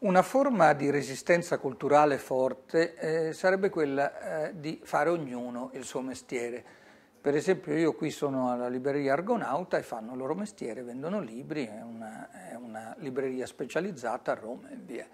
Una forma di resistenza culturale forte eh, sarebbe quella eh, di fare ognuno il suo mestiere. Per esempio io qui sono alla libreria Argonauta e fanno il loro mestiere, vendono libri, è una, è una libreria specializzata a Roma e via.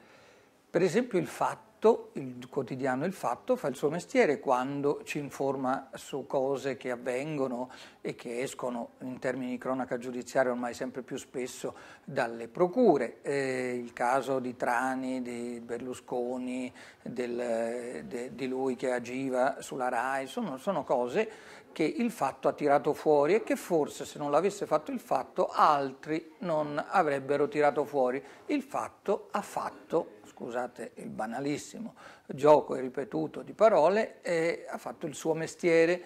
Per esempio il fatto fatto, il quotidiano Il Fatto fa il suo mestiere quando ci informa su cose che avvengono e che escono in termini di cronaca giudiziaria ormai sempre più spesso dalle procure. Eh, il caso di Trani, di Berlusconi, del, de, di lui che agiva sulla RAI, sono, sono cose che il fatto ha tirato fuori e che forse se non l'avesse fatto il fatto altri non avrebbero tirato fuori. Il fatto ha fatto, scusate il banalissimo, bellissimo gioco e ripetuto di parole, e ha fatto il suo mestiere.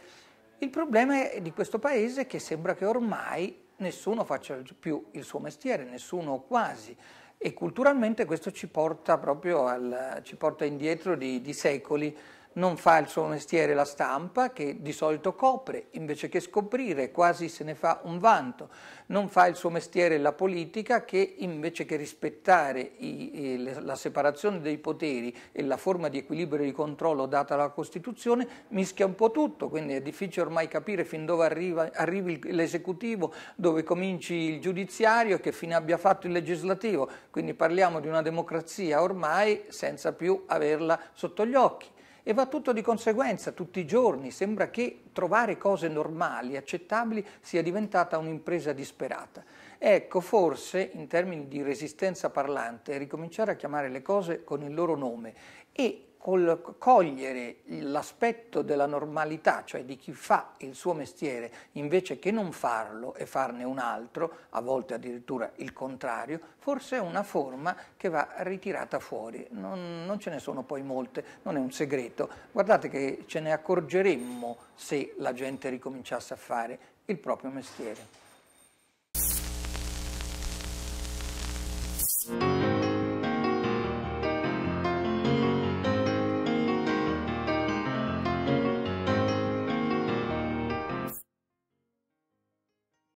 Il problema è di questo paese che sembra che ormai nessuno faccia più il suo mestiere, nessuno quasi. E culturalmente questo ci porta proprio al, ci porta indietro di, di secoli non fa il suo mestiere la stampa che di solito copre invece che scoprire, quasi se ne fa un vanto, non fa il suo mestiere la politica che invece che rispettare i, i, la separazione dei poteri e la forma di equilibrio di controllo data dalla Costituzione mischia un po' tutto, quindi è difficile ormai capire fin dove arriva, arrivi l'esecutivo, dove cominci il giudiziario e che fine abbia fatto il legislativo, quindi parliamo di una democrazia ormai senza più averla sotto gli occhi e va tutto di conseguenza tutti i giorni. Sembra che trovare cose normali, accettabili, sia diventata un'impresa disperata. Ecco, forse in termini di resistenza parlante, ricominciare a chiamare le cose con il loro nome e col cogliere l'aspetto della normalità, cioè di chi fa il suo mestiere invece che non farlo e farne un altro, a volte addirittura il contrario, forse è una forma che va ritirata fuori. Non, non ce ne sono poi molte, non è un segreto. Guardate che ce ne accorgeremmo se la gente ricominciasse a fare il proprio mestiere.